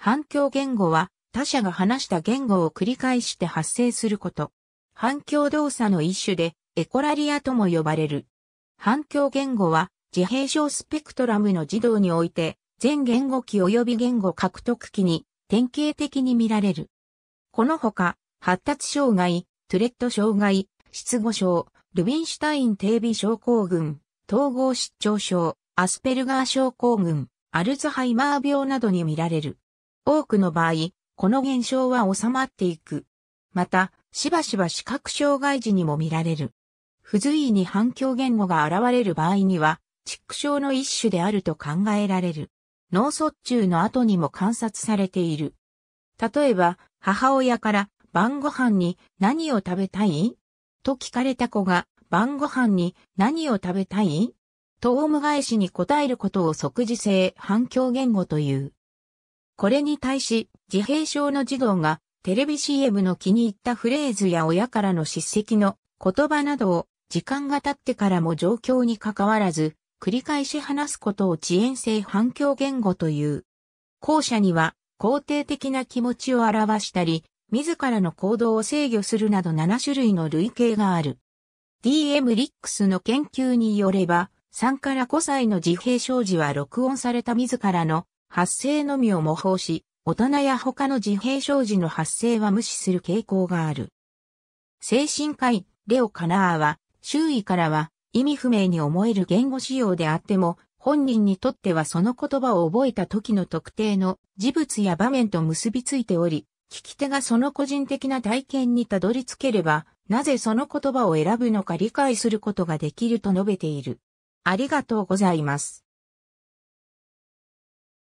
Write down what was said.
反響言語は他者が話した言語を繰り返して発生すること。反響動作の一種でエコラリアとも呼ばれる。反響言語は自閉症スペクトラムの児童において全言語期及び言語獲得期に典型的に見られる。このほか発達障害、トゥレット障害、失語症、ルビンシュタイン低微症候群、統合失調症、アスペルガー症候群、アルツハイマー病などに見られる。多くの場合、この現象は収まっていく。また、しばしば視覚障害児にも見られる。不随意に反響言語が現れる場合には、ク症の一種であると考えられる。脳卒中の後にも観察されている。例えば、母親から晩ご飯に何を食べたいと聞かれた子が晩ご飯に何を食べたいとオウム返しに答えることを即時性反響言語という。これに対し、自閉症の児童がテレビ CM の気に入ったフレーズや親からの叱責の言葉などを時間が経ってからも状況に関わらず繰り返し話すことを遅延性反響言語という。後者には肯定的な気持ちを表したり、自らの行動を制御するなど7種類の類型がある。DM リックスの研究によれば、3から5歳の自閉症児は録音された自らの発生のみを模倣し、大人や他の自閉症児の発生は無視する傾向がある。精神科医、レオ・カナーは、周囲からは意味不明に思える言語使用であっても、本人にとってはその言葉を覚えた時の特定の事物や場面と結びついており、聞き手がその個人的な体験にたどり着ければ、なぜその言葉を選ぶのか理解することができると述べている。ありがとうございます。